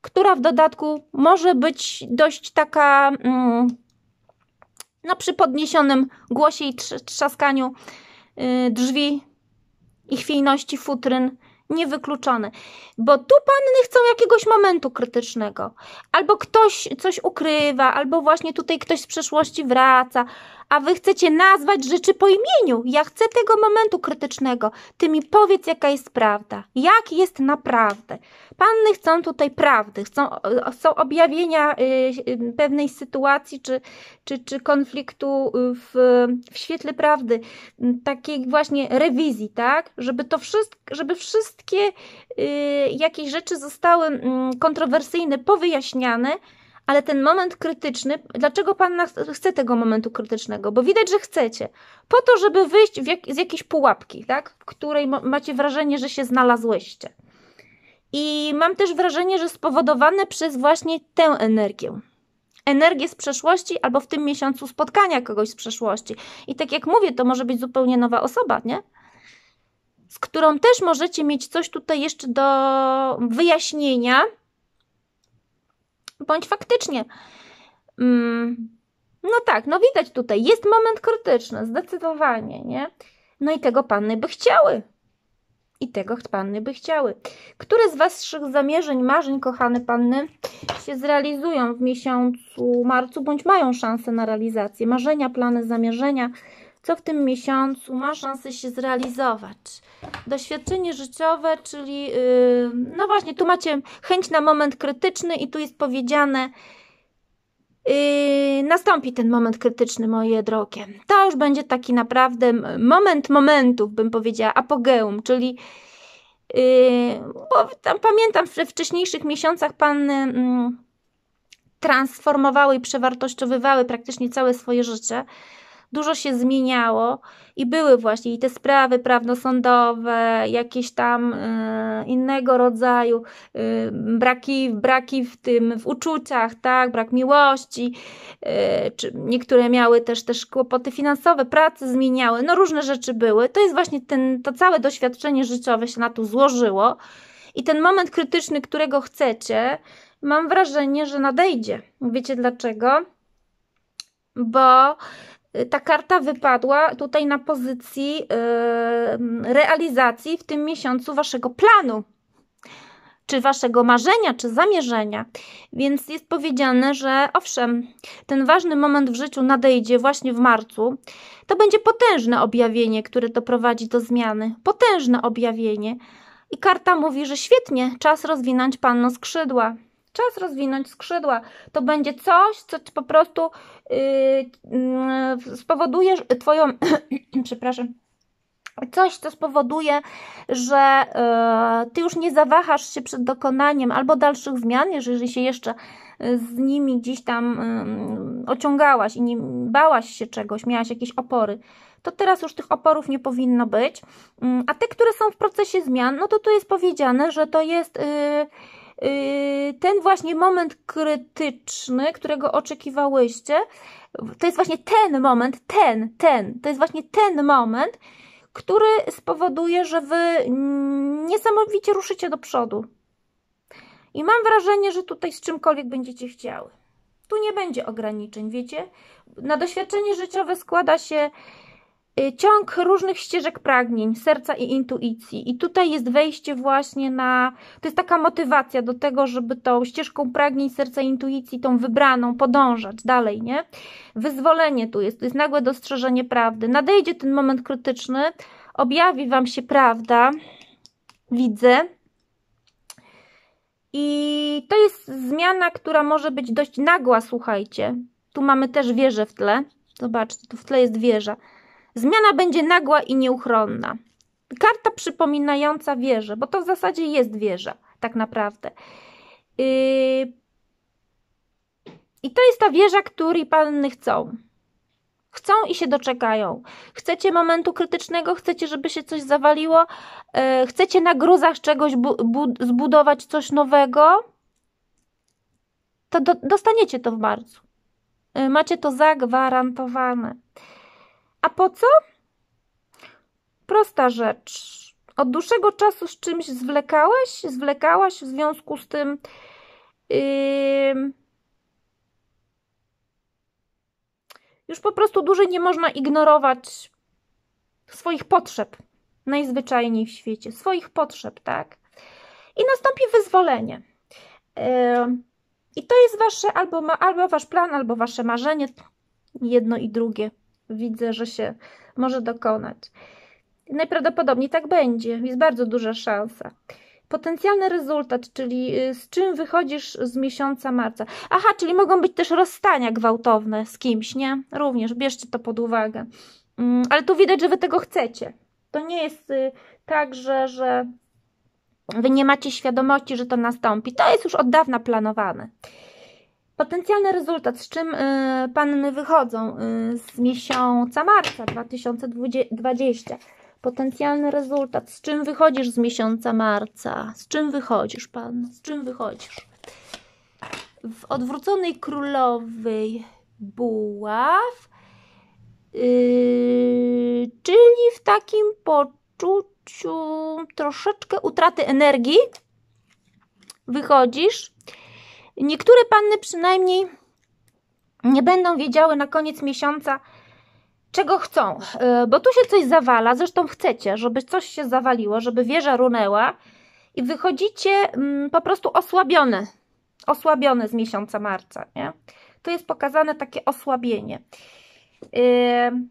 która w dodatku może być dość taka, mm, no przy podniesionym głosie i trzaskaniu y, drzwi i chwiejności futryn, niewykluczone, bo tu panny chcą jakiegoś momentu krytycznego, albo ktoś coś ukrywa, albo właśnie tutaj ktoś z przeszłości wraca, a wy chcecie nazwać rzeczy po imieniu. Ja chcę tego momentu krytycznego. Ty mi powiedz, jaka jest prawda. Jak jest naprawdę? Panny chcą tutaj prawdy, chcą, są objawienia y, y, pewnej sytuacji czy, czy, czy konfliktu y, w, w świetle prawdy, mm, takiej właśnie rewizji, tak? Żeby to wszystko, żeby wszystkie jakieś rzeczy zostały mm, kontrowersyjne, powyjaśniane, ale ten moment krytyczny, dlaczego Pan chce tego momentu krytycznego? Bo widać, że chcecie. Po to, żeby wyjść jak, z jakiejś pułapki, tak? w której macie wrażenie, że się znalazłyście. I mam też wrażenie, że spowodowane przez właśnie tę energię. Energię z przeszłości albo w tym miesiącu spotkania kogoś z przeszłości. I tak jak mówię, to może być zupełnie nowa osoba, nie? Z którą też możecie mieć coś tutaj jeszcze do wyjaśnienia, bądź faktycznie. Mm, no tak, no widać tutaj, jest moment krytyczny, zdecydowanie, nie? No i tego panny by chciały. I tego panny by chciały. Które z Waszych zamierzeń, marzeń, kochane panny, się zrealizują w miesiącu marcu, bądź mają szansę na realizację? Marzenia, plany, zamierzenia, co w tym miesiącu ma szansę się zrealizować. Doświadczenie życiowe, czyli yy, no właśnie, tu macie chęć na moment krytyczny i tu jest powiedziane, Yy, nastąpi ten moment krytyczny, moje drogie. To już będzie taki naprawdę moment momentów, bym powiedziała, apogeum, czyli yy, bo tam pamiętam, że w wcześniejszych miesiącach panny mm, transformowały i przewartościowywały praktycznie całe swoje życie dużo się zmieniało i były właśnie i te sprawy prawnosądowe, jakieś tam y, innego rodzaju y, braki, braki w tym, w uczuciach, tak, brak miłości, y, czy niektóre miały też, też kłopoty finansowe, pracy zmieniały, no różne rzeczy były. To jest właśnie ten, to całe doświadczenie życiowe się na to złożyło i ten moment krytyczny, którego chcecie, mam wrażenie, że nadejdzie. Wiecie dlaczego? Bo Y, ta karta wypadła tutaj na pozycji y, realizacji w tym miesiącu waszego planu, czy waszego marzenia, czy zamierzenia. Więc jest powiedziane, że owszem, ten ważny moment w życiu nadejdzie właśnie w marcu. To będzie potężne objawienie, które doprowadzi do zmiany. Potężne objawienie. I karta mówi, że świetnie, czas rozwinąć panno skrzydła czas rozwinąć skrzydła. To będzie coś, co po prostu yy, yy, spowoduje Twoją, przepraszam, coś, co spowoduje, że yy, Ty już nie zawahasz się przed dokonaniem albo dalszych zmian, jeżeli się jeszcze yy, z nimi gdzieś tam yy, ociągałaś i nie bałaś się czegoś, miałaś jakieś opory to teraz już tych oporów nie powinno być. Mm, a te, które są w procesie zmian, no to tu jest powiedziane, że to jest. Yy Yy, ten właśnie moment krytyczny, którego oczekiwałyście, to jest właśnie ten moment, ten, ten, to jest właśnie ten moment, który spowoduje, że wy niesamowicie ruszycie do przodu. I mam wrażenie, że tutaj z czymkolwiek będziecie chciały. Tu nie będzie ograniczeń, wiecie? Na doświadczenie życiowe składa się Y, ciąg różnych ścieżek pragnień, serca i intuicji. I tutaj jest wejście właśnie na. To jest taka motywacja do tego, żeby tą ścieżką pragnień, serca i intuicji, tą wybraną, podążać dalej, nie? Wyzwolenie tu jest, to jest nagłe dostrzeżenie prawdy. Nadejdzie ten moment krytyczny, objawi Wam się prawda, widzę. I to jest zmiana, która może być dość nagła, słuchajcie. Tu mamy też wieżę w tle. Zobaczcie, tu w tle jest wieża Zmiana będzie nagła i nieuchronna. Karta przypominająca wieżę, bo to w zasadzie jest wieża, tak naprawdę. Yy... I to jest ta wieża, której panny chcą. Chcą i się doczekają. Chcecie momentu krytycznego, chcecie, żeby się coś zawaliło, yy, chcecie na gruzach czegoś zbudować coś nowego, to do dostaniecie to w marcu. Yy, macie to zagwarantowane. A po co? Prosta rzecz. Od dłuższego czasu z czymś zwlekałeś, zwlekałaś w związku z tym. Yy... Już po prostu dłużej nie można ignorować swoich potrzeb, najzwyczajniej w świecie, swoich potrzeb, tak? I nastąpi wyzwolenie. Yy... I to jest wasze albo, ma, albo wasz plan, albo wasze marzenie, jedno i drugie widzę, że się może dokonać. Najprawdopodobniej tak będzie, jest bardzo duża szansa. Potencjalny rezultat, czyli y, z czym wychodzisz z miesiąca marca. Aha, czyli mogą być też rozstania gwałtowne z kimś, nie? Również bierzcie to pod uwagę. Mm, ale tu widać, że wy tego chcecie. To nie jest y, tak, że, że wy nie macie świadomości, że to nastąpi. To jest już od dawna planowane. Potencjalny rezultat, z czym y, panny wychodzą y, z miesiąca marca 2020. Potencjalny rezultat, z czym wychodzisz z miesiąca marca? Z czym wychodzisz, pan? Z czym wychodzisz? W odwróconej królowej buław, y, czyli w takim poczuciu troszeczkę utraty energii, wychodzisz Niektóre panny przynajmniej nie będą wiedziały na koniec miesiąca, czego chcą, e, bo tu się coś zawala, zresztą chcecie, żeby coś się zawaliło, żeby wieża runęła i wychodzicie mm, po prostu osłabione, osłabione z miesiąca marca, nie? To jest pokazane takie osłabienie. Yy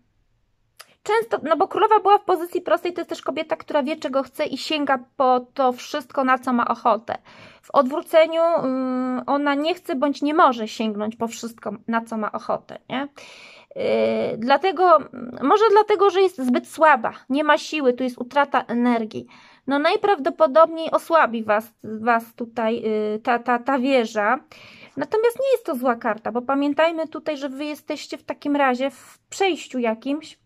często, no bo królowa była w pozycji prostej, to jest też kobieta, która wie czego chce i sięga po to wszystko, na co ma ochotę. W odwróceniu yy, ona nie chce bądź nie może sięgnąć po wszystko, na co ma ochotę, nie? Yy, dlatego, może dlatego, że jest zbyt słaba, nie ma siły, tu jest utrata energii. No najprawdopodobniej osłabi Was, was tutaj yy, ta, ta, ta wieża. Natomiast nie jest to zła karta, bo pamiętajmy tutaj, że Wy jesteście w takim razie w przejściu jakimś,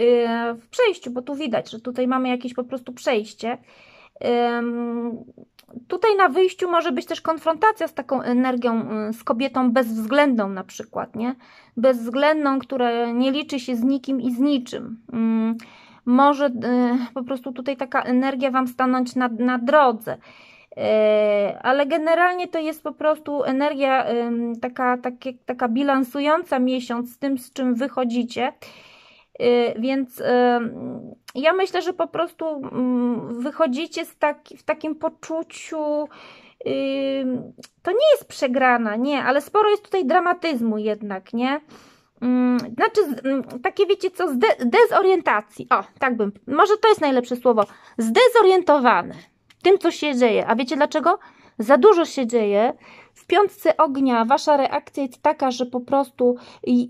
Y, w przejściu, bo tu widać, że tutaj mamy jakieś po prostu przejście. Tutaj na wyjściu może być też konfrontacja z taką energią, y, z kobietą bezwzględną na przykład, nie? Bezwzględną, która nie liczy się z nikim i z niczym. Może y, po prostu tutaj taka energia Wam stanąć na, na drodze ale generalnie to jest po prostu energia taka, taka bilansująca miesiąc z tym, z czym wychodzicie. Y, więc y, ja myślę, że po prostu mm, wychodzicie z taki, w takim poczuciu, y, to nie jest przegrana, nie, ale sporo jest tutaj dramatyzmu jednak, nie? Mm, znaczy, mm, takie wiecie co, z dezorientacji. O, tak bym, może to jest najlepsze słowo. Zdezorientowany tym, co się dzieje. A wiecie dlaczego? Za dużo się dzieje w piątce ognia wasza reakcja jest taka, że po prostu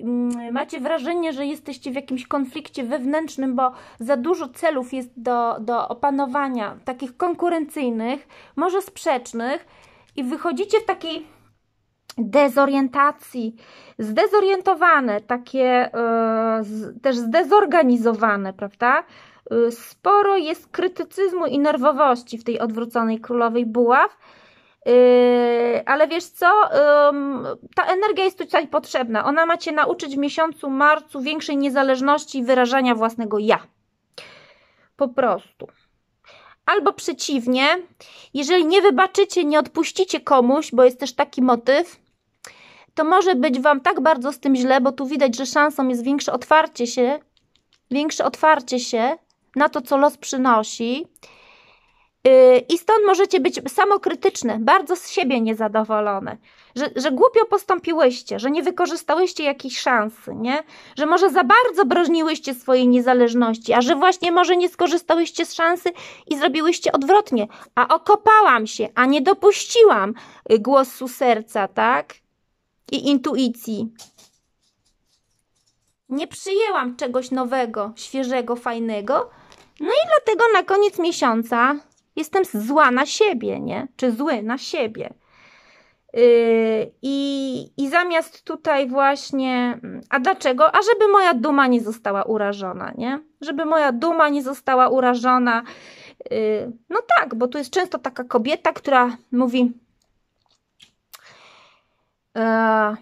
mm, macie wrażenie, że jesteście w jakimś konflikcie wewnętrznym, bo za dużo celów jest do, do opanowania, takich konkurencyjnych, może sprzecznych, i wychodzicie w takiej dezorientacji, zdezorientowane, takie e, też zdezorganizowane, prawda? E, sporo jest krytycyzmu i nerwowości w tej odwróconej królowej buław Yy, ale wiesz co, ta energia jest tutaj potrzebna. Ona ma Cię nauczyć w miesiącu marcu większej niezależności i wyrażania własnego ja. Po prostu. Albo przeciwnie, jeżeli nie wybaczycie, nie odpuścicie komuś, bo jest też taki motyw, to może być Wam tak bardzo z tym źle, bo tu widać, że szansą jest większe otwarcie się, większe otwarcie się na to, co los przynosi, Y, I stąd możecie być samokrytyczne, bardzo z siebie niezadowolone, że, że głupio postąpiłyście, że nie wykorzystałyście jakiejś szansy, nie? że może za bardzo broniłyście swojej niezależności, a że właśnie może nie skorzystałyście z szansy i zrobiłyście odwrotnie, a okopałam się, a nie dopuściłam y, głosu serca, tak? I intuicji. Nie przyjęłam czegoś nowego, świeżego, fajnego. No i dlatego na koniec miesiąca Jestem zła na siebie, nie? Czy zły na siebie. Y, I, I zamiast tutaj właśnie, a dlaczego? A żeby moja duma nie została urażona, nie? Żeby moja duma nie została urażona. Y, no tak, bo tu jest często taka kobieta, która mówi, e,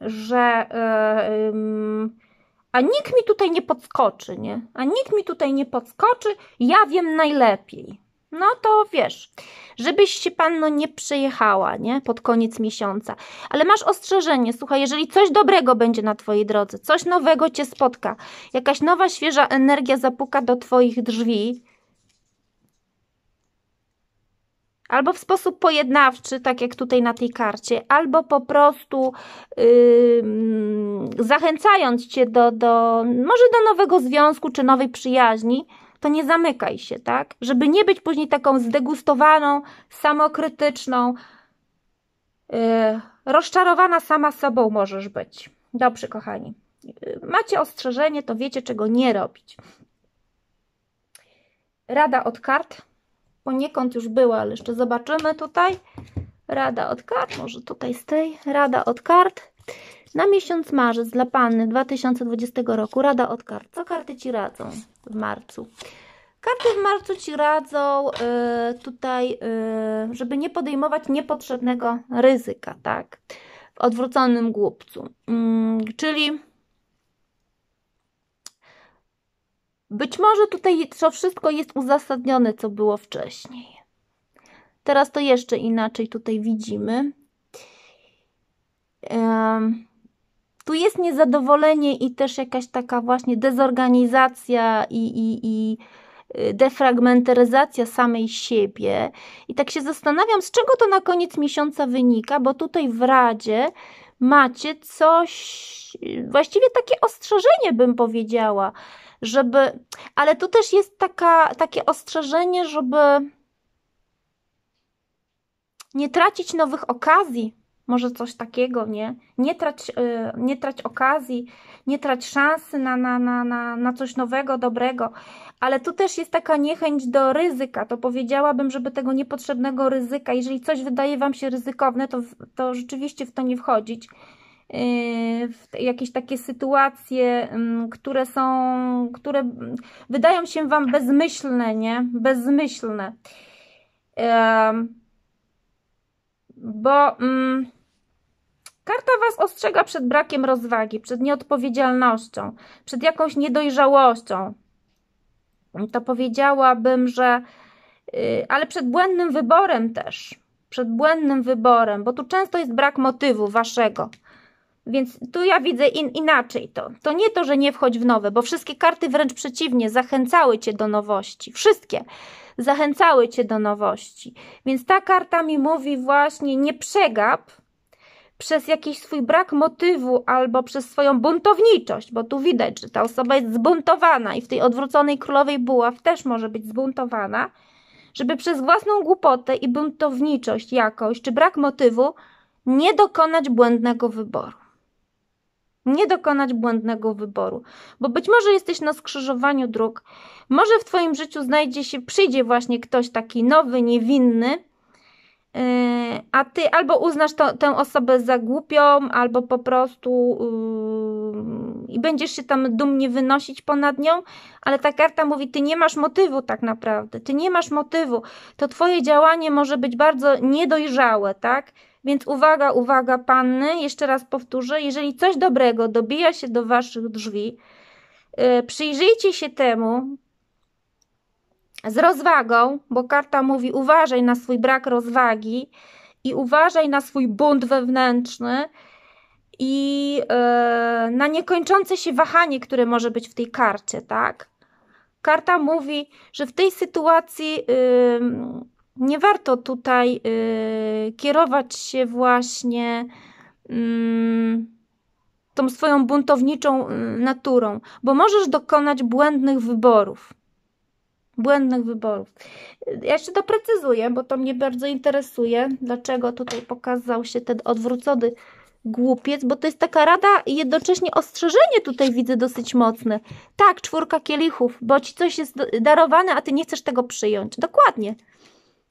że. E, a nikt mi tutaj nie podskoczy, nie? A nikt mi tutaj nie podskoczy, ja wiem najlepiej. No to wiesz, żebyś się panno nie przejechała, nie? Pod koniec miesiąca. Ale masz ostrzeżenie, słuchaj, jeżeli coś dobrego będzie na twojej drodze, coś nowego cię spotka, jakaś nowa, świeża energia zapuka do twoich drzwi, albo w sposób pojednawczy, tak jak tutaj na tej karcie, albo po prostu yy, zachęcając cię do, do, może do nowego związku czy nowej przyjaźni, to nie zamykaj się, tak? Żeby nie być później taką zdegustowaną, samokrytyczną, yy, rozczarowana sama sobą możesz być. Dobrze, kochani. Y, macie ostrzeżenie, to wiecie, czego nie robić. Rada od kart poniekąd już była, ale jeszcze zobaczymy tutaj. Rada od kart, może tutaj z tej, rada od kart. Na miesiąc marzec dla Panny 2020 roku rada od kart. Co karty Ci radzą w marcu? Karty w marcu Ci radzą y, tutaj, y, żeby nie podejmować niepotrzebnego ryzyka, tak? W odwróconym głupcu. Y, czyli Być może tutaj to wszystko jest uzasadnione, co było wcześniej. Teraz to jeszcze inaczej tutaj widzimy. Um, tu jest niezadowolenie i też jakaś taka właśnie dezorganizacja i, i, i y, defragmentaryzacja samej siebie. I tak się zastanawiam, z czego to na koniec miesiąca wynika, bo tutaj w Radzie macie coś, y, właściwie takie ostrzeżenie bym powiedziała, żeby. Ale tu też jest taka, takie ostrzeżenie, żeby nie tracić nowych okazji. Może coś takiego, nie? Nie trać, yy, nie trać okazji, nie trać szansy na, na, na, na, na coś nowego, dobrego. Ale tu też jest taka niechęć do ryzyka. To powiedziałabym, żeby tego niepotrzebnego ryzyka, jeżeli coś wydaje Wam się ryzykowne, to, to rzeczywiście w to nie wchodzić Y, jakieś takie sytuacje, mm, które są, które wydają się Wam bezmyślne, nie? Bezmyślne. Bo mm, karta Was ostrzega przed brakiem rozwagi, przed nieodpowiedzialnością, przed jakąś niedojrzałością. To powiedziałabym, że y, ale przed błędnym wyborem też. Przed błędnym wyborem, bo tu często jest brak motywu waszego więc tu ja widzę in, inaczej to. To nie to, że nie wchodź w nowe, bo wszystkie karty wręcz przeciwnie zachęcały cię do nowości. Wszystkie zachęcały cię do nowości. Więc ta karta mi mówi właśnie nie przegap przez jakiś swój brak motywu albo przez swoją buntowniczość, bo tu widać, że ta osoba jest zbuntowana i w tej odwróconej królowej buław też może być zbuntowana, żeby przez własną głupotę i buntowniczość jakoś, czy brak motywu, nie dokonać błędnego wyboru nie dokonać błędnego wyboru, bo być może jesteś na skrzyżowaniu dróg, może w Twoim życiu znajdzie się, przyjdzie właśnie ktoś taki nowy, niewinny, yy, a Ty albo uznasz to, tę osobę za głupią, albo po prostu yy, i będziesz się tam dumnie wynosić ponad nią, ale ta karta mówi, Ty nie masz motywu tak naprawdę, Ty nie masz motywu, to Twoje działanie może być bardzo niedojrzałe, tak? Więc uwaga, uwaga, panny, jeszcze raz powtórzę, jeżeli coś dobrego dobija się do waszych drzwi, y, przyjrzyjcie się temu z rozwagą, bo karta mówi: uważaj na swój brak rozwagi i uważaj na swój bunt wewnętrzny i y, na niekończące się wahanie, które może być w tej karcie, tak? Karta mówi, że w tej sytuacji nie warto tutaj y, kierować się właśnie mm, tą swoją buntowniczą y, naturą, bo możesz dokonać błędnych wyborów. Błędnych wyborów. Y, ja jeszcze doprecyzuję, bo to mnie bardzo interesuje, dlaczego tutaj pokazał się ten odwrócony głupiec, bo to jest taka rada i jednocześnie ostrzeżenie tutaj widzę dosyć mocne. Tak, czwórka kielichów, bo ci coś jest darowane, a ty nie chcesz tego przyjąć. Dokładnie.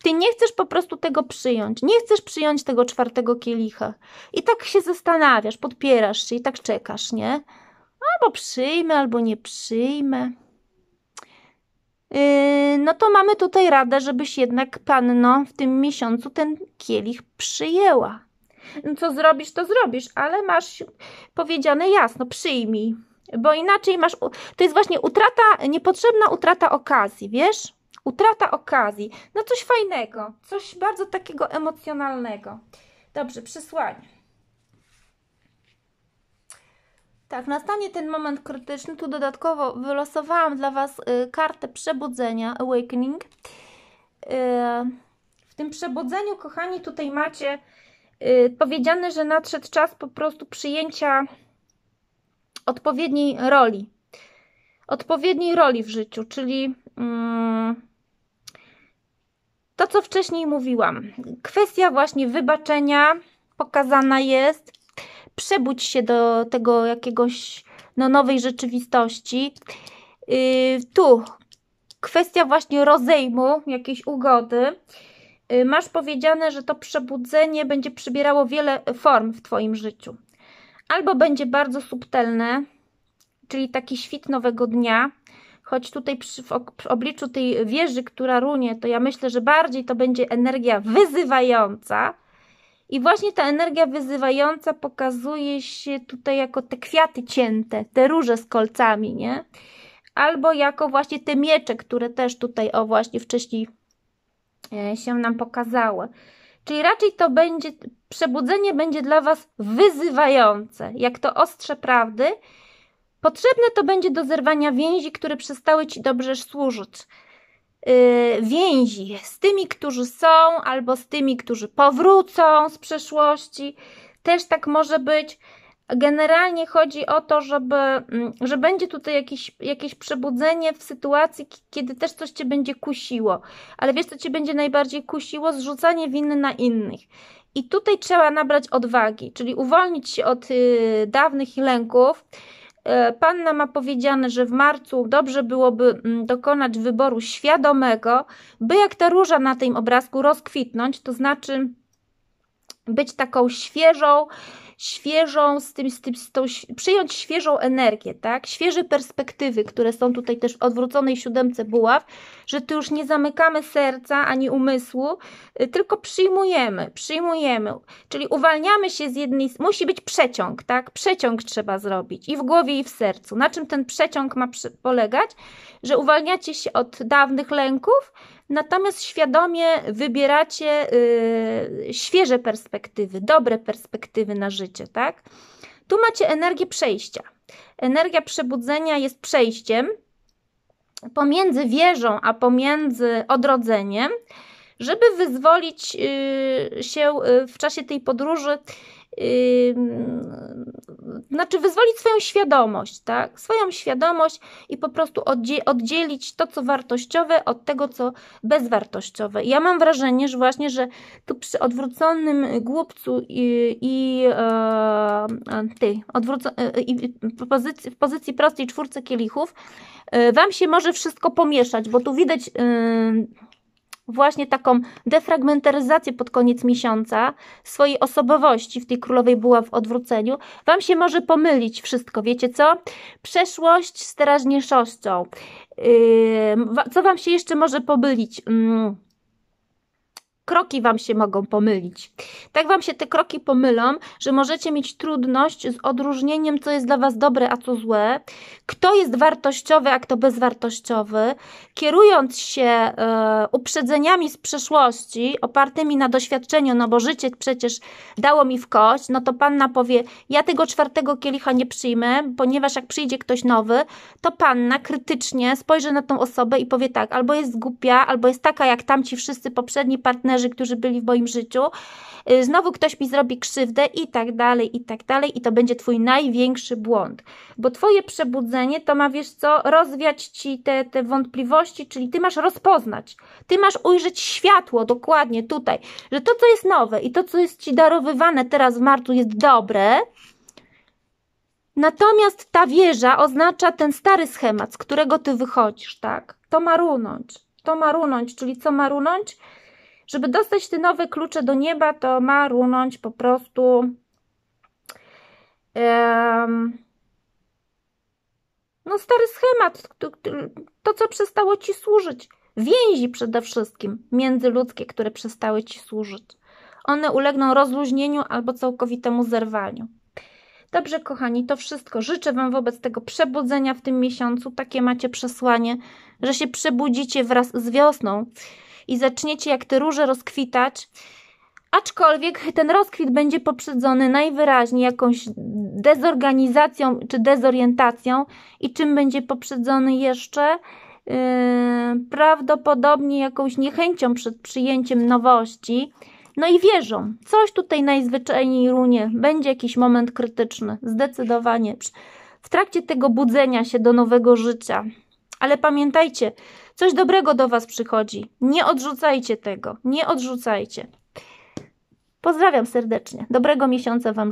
Ty nie chcesz po prostu tego przyjąć, nie chcesz przyjąć tego czwartego kielicha. I tak się zastanawiasz, podpierasz się i tak czekasz, nie? Albo przyjmę, albo nie przyjmę. Yy, no to mamy tutaj radę, żebyś jednak panno w tym miesiącu ten kielich przyjęła. No co zrobisz, to zrobisz, ale masz powiedziane jasno, przyjmij, bo inaczej masz. To jest właśnie utrata, niepotrzebna utrata okazji, wiesz? utrata okazji. No coś fajnego, coś bardzo takiego emocjonalnego. Dobrze, przesłanie. Tak, nastanie ten moment krytyczny. Tu dodatkowo wylosowałam dla Was y, kartę przebudzenia, awakening. Y, w tym przebudzeniu, kochani, tutaj macie y, powiedziane, że nadszedł czas po prostu przyjęcia odpowiedniej roli. Odpowiedniej roli w życiu, czyli mm, to, co wcześniej mówiłam, kwestia właśnie wybaczenia pokazana jest. Przebudź się do tego jakiegoś no, nowej rzeczywistości. Yy, tu kwestia właśnie rozejmu, jakiejś ugody. Yy, masz powiedziane, że to przebudzenie będzie przybierało wiele form w Twoim życiu. Albo będzie bardzo subtelne, czyli taki świt nowego dnia, choć tutaj przy, w, w obliczu tej wieży, która runie, to ja myślę, że bardziej to będzie energia wyzywająca. I właśnie ta energia wyzywająca pokazuje się tutaj jako te kwiaty cięte, te róże z kolcami, nie? Albo jako właśnie te miecze, które też tutaj, o właśnie wcześniej e, się nam pokazały. Czyli raczej to będzie, przebudzenie będzie dla Was wyzywające, jak to ostrze prawdy, Potrzebne to będzie do zerwania więzi, które przestały ci dobrze służyć. Yy, więzi z tymi, którzy są, albo z tymi, którzy powrócą z przeszłości. Też tak może być. Generalnie chodzi o to, żeby, mm, że będzie tutaj jakieś, jakieś przebudzenie w sytuacji, kiedy też coś cię będzie kusiło. Ale wiesz, co cię będzie najbardziej kusiło? Zrzucanie winy na innych. I tutaj trzeba nabrać odwagi, czyli uwolnić się od yy, dawnych lęków E, panna ma powiedziane, że w marcu dobrze byłoby mm, dokonać wyboru świadomego, by jak ta róża na tym obrazku rozkwitnąć, to znaczy być taką świeżą, świeżą, z tym, z tym, z tą, przyjąć świeżą energię, tak? Świeże perspektywy, które są tutaj też w odwróconej siódemce buław, że tu już nie zamykamy serca ani umysłu, y, tylko przyjmujemy, przyjmujemy, czyli uwalniamy się z jednej, musi być przeciąg, tak? Przeciąg trzeba zrobić i w głowie i w sercu. Na czym ten przeciąg ma polegać? Że uwalniacie się od dawnych lęków, natomiast świadomie wybieracie y, świeże perspektywy, dobre perspektywy na życie, tak? Tu macie energię przejścia. Energia przebudzenia jest przejściem pomiędzy wieżą a pomiędzy odrodzeniem, żeby wyzwolić y, się y, w czasie tej podróży yy, znaczy wyzwolić swoją świadomość, tak? Swoją świadomość i po prostu oddzielić to, co wartościowe od tego, co bezwartościowe. Ja mam wrażenie, że właśnie, że tu przy odwróconym głupcu i, i e, ty, odwróco- e, e, w, pozycji, w pozycji prostej czwórce kielichów, Wam się może wszystko pomieszać, bo tu widać właśnie taką defragmentaryzację pod koniec miesiąca swojej osobowości, w tej królowej była w odwróceniu, wam się może pomylić wszystko, wiecie co? Przeszłość z teraźniejszością. Yy, co wam się jeszcze może pomylić? Yy kroki Wam się mogą pomylić. Tak Wam się te kroki pomylą, że możecie mieć trudność z odróżnieniem, co jest dla Was dobre, a co złe, kto jest wartościowy, a kto bezwartościowy. Kierując się e, uprzedzeniami z przeszłości, opartymi na doświadczeniu, no bo życie przecież dało mi w kość, no to Panna powie, ja tego czwartego kielicha nie przyjmę, ponieważ jak przyjdzie ktoś nowy, to Panna krytycznie spojrzy na tą osobę i powie tak, albo jest głupia, albo jest taka jak tamci wszyscy poprzedni partnerzy, partnerzy, którzy byli w moim życiu, y, znowu ktoś mi zrobi krzywdę i tak dalej, i tak dalej, i to będzie Twój największy błąd. Bo Twoje przebudzenie to ma, wiesz co, rozwiać Ci te, te wątpliwości, czyli Ty masz rozpoznać, Ty masz ujrzeć światło dokładnie tutaj, że to, co jest nowe i to, co jest Ci darowywane teraz w marcu jest dobre, Natomiast ta wieża oznacza ten stary schemat, z którego ty wychodzisz, tak? To ma runąć. To ma runąć, czyli co ma runąć? Żeby dostać te nowe klucze do nieba, to ma runąć po prostu um, no stary schemat, to, to co przestało Ci służyć. Więzi przede wszystkim międzyludzkie, które przestały Ci służyć. One ulegną rozluźnieniu albo całkowitemu zerwaniu. Dobrze, kochani, to wszystko. Życzę Wam wobec tego przebudzenia w tym miesiącu. Takie macie przesłanie, że się przebudzicie wraz z wiosną i zaczniecie jak te róże rozkwitać. Aczkolwiek ten rozkwit będzie poprzedzony najwyraźniej jakąś dezorganizacją czy dezorientacją i czym będzie poprzedzony jeszcze? Yy, prawdopodobnie jakąś niechęcią przed przyjęciem nowości. No i wierzą, coś tutaj najzwyczajniej runie, będzie jakiś moment krytyczny, zdecydowanie w trakcie tego budzenia się do nowego życia. Ale pamiętajcie, Coś dobrego do Was przychodzi. Nie odrzucajcie tego. Nie odrzucajcie. Pozdrawiam serdecznie. Dobrego miesiąca Wam.